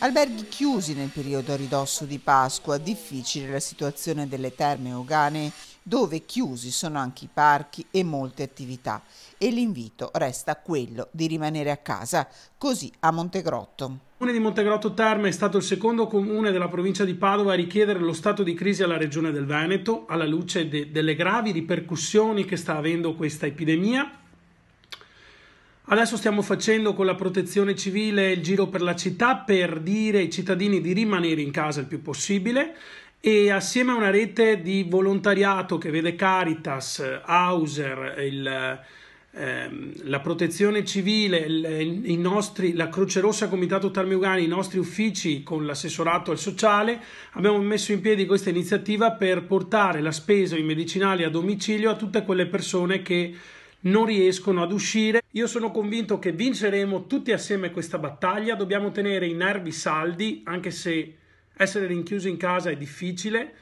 Alberghi chiusi nel periodo a ridosso di Pasqua, difficile la situazione delle terme ugane, dove chiusi sono anche i parchi e molte attività. E l'invito resta quello di rimanere a casa, così a Montegrotto. Il comune di Montegrotto Terme è stato il secondo comune della provincia di Padova a richiedere lo stato di crisi alla regione del Veneto alla luce de delle gravi ripercussioni che sta avendo questa epidemia Adesso stiamo facendo con la protezione civile il giro per la città per dire ai cittadini di rimanere in casa il più possibile e assieme a una rete di volontariato che vede Caritas, Hauser, il, ehm, la protezione civile, il, i nostri, la Croce Rossa Comitato Tarmiugani, i nostri uffici con l'assessorato al sociale, abbiamo messo in piedi questa iniziativa per portare la spesa in medicinali a domicilio a tutte quelle persone che non riescono ad uscire. Io sono convinto che vinceremo tutti assieme questa battaglia, dobbiamo tenere i nervi saldi, anche se essere rinchiusi in casa è difficile.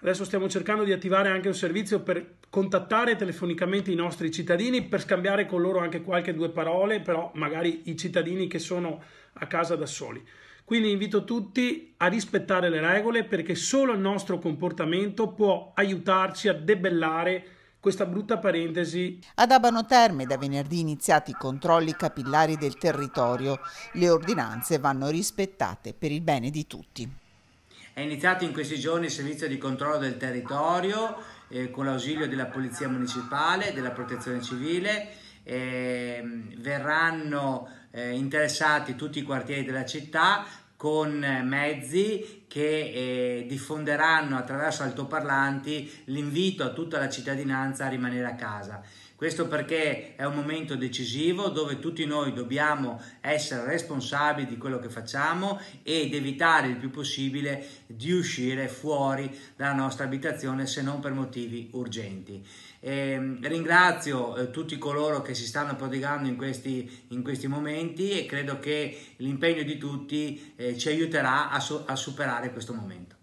Adesso stiamo cercando di attivare anche un servizio per contattare telefonicamente i nostri cittadini, per scambiare con loro anche qualche due parole, però magari i cittadini che sono a casa da soli. Quindi invito tutti a rispettare le regole perché solo il nostro comportamento può aiutarci a debellare questa brutta parentesi. Ad Abano Terme da venerdì iniziati i controlli capillari del territorio. Le ordinanze vanno rispettate per il bene di tutti. È iniziato in questi giorni il servizio di controllo del territorio eh, con l'ausilio della Polizia Municipale, della Protezione Civile. Eh, verranno eh, interessati tutti i quartieri della città con mezzi che eh, diffonderanno attraverso altoparlanti l'invito a tutta la cittadinanza a rimanere a casa. Questo perché è un momento decisivo dove tutti noi dobbiamo essere responsabili di quello che facciamo ed evitare il più possibile di uscire fuori dalla nostra abitazione se non per motivi urgenti. E ehm, ringrazio eh, tutti coloro che si stanno prodigando in questi, in questi, momenti e credo che l'impegno di tutti eh, eh, ci aiuterà a, so- a superare questo momento.